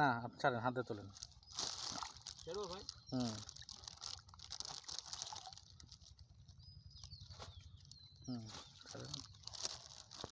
না ছাড়েন হাতে তোলেন হুম হুম ছাড়েন